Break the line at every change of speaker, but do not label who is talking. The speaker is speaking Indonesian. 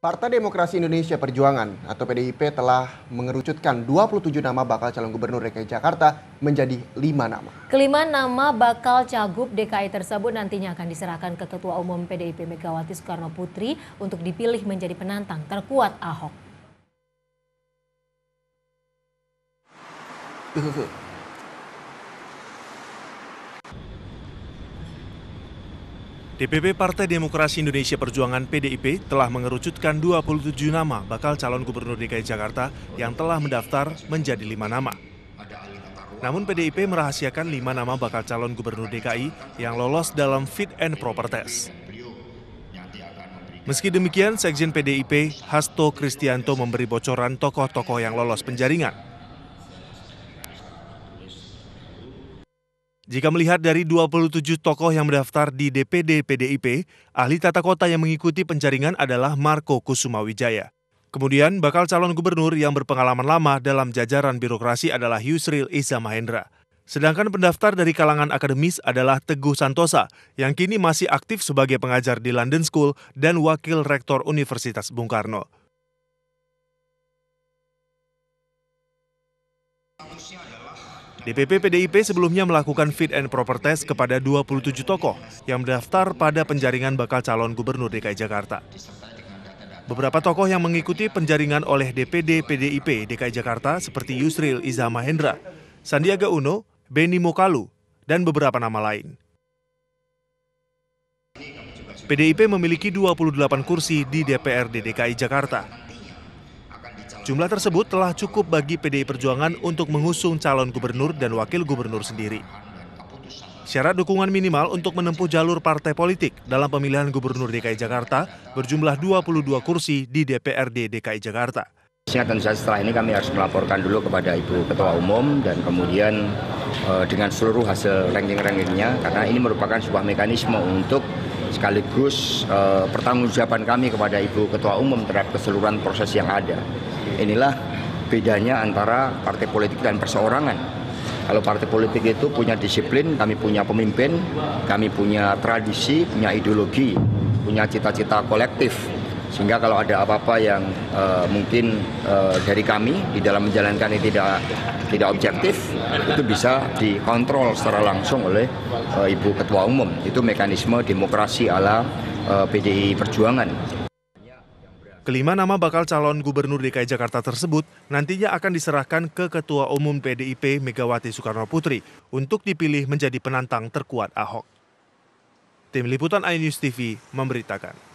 Partai Demokrasi Indonesia Perjuangan atau PDIP telah mengerucutkan 27 nama bakal calon gubernur DKI Jakarta menjadi 5 nama. Kelima nama bakal cagup DKI tersebut nantinya akan diserahkan ke Ketua Umum PDIP Megawati Soekarno Putri untuk dipilih menjadi penantang terkuat Ahok.
DPP Partai Demokrasi Indonesia Perjuangan PDIP telah mengerucutkan 27 nama bakal calon gubernur DKI Jakarta yang telah mendaftar menjadi lima nama. Namun PDIP merahasiakan lima nama bakal calon gubernur DKI yang lolos dalam fit and proper test. Meski demikian, Sekjen PDIP Hasto Kristianto memberi bocoran tokoh-tokoh yang lolos penjaringan. Jika melihat dari 27 tokoh yang mendaftar di DPD PDIP, ahli tata kota yang mengikuti penjaringan adalah Marco Kusumawijaya. Kemudian, bakal calon gubernur yang berpengalaman lama dalam jajaran birokrasi adalah Yusril Iza Mahendra. Sedangkan pendaftar dari kalangan akademis adalah Teguh Santosa, yang kini masih aktif sebagai pengajar di London School dan wakil rektor Universitas Bung Karno. DPP PDIP sebelumnya melakukan fit and proper test kepada 27 tokoh yang mendaftar pada penjaringan bakal calon gubernur DKI Jakarta. Beberapa tokoh yang mengikuti penjaringan oleh DPD PDIP DKI Jakarta seperti Yusril Iza Mahendra, Sandiaga Uno, Beni Mokalu, dan beberapa nama lain. PDIP memiliki 28 kursi di DPRD DKI Jakarta Jumlah tersebut telah cukup bagi PDI Perjuangan untuk mengusung calon gubernur dan wakil gubernur sendiri. Syarat dukungan minimal untuk menempuh jalur partai politik dalam pemilihan gubernur DKI Jakarta berjumlah 22 kursi di DPRD DKI Jakarta. setelah ini kami harus
melaporkan dulu kepada Ibu Ketua Umum dan kemudian eh, dengan seluruh hasil ranking-rankingnya karena ini merupakan sebuah mekanisme untuk sekaligus eh, pertanggungjawaban kami kepada Ibu Ketua Umum terhadap keseluruhan proses yang ada inilah bedanya antara partai politik dan perseorangan. Kalau partai politik itu punya disiplin, kami punya pemimpin, kami punya tradisi, punya ideologi, punya cita-cita kolektif. Sehingga kalau ada apa-apa yang uh, mungkin uh, dari kami di dalam menjalankan ini tidak tidak objektif, itu bisa dikontrol secara langsung oleh
uh, Ibu Ketua Umum. Itu mekanisme demokrasi ala uh, PDI Perjuangan. Kelima nama bakal calon gubernur DKI Jakarta tersebut nantinya akan diserahkan ke Ketua Umum PDIP Megawati Soekarno Putri untuk dipilih menjadi penantang terkuat Ahok. Tim Liputan iNews TV memberitakan.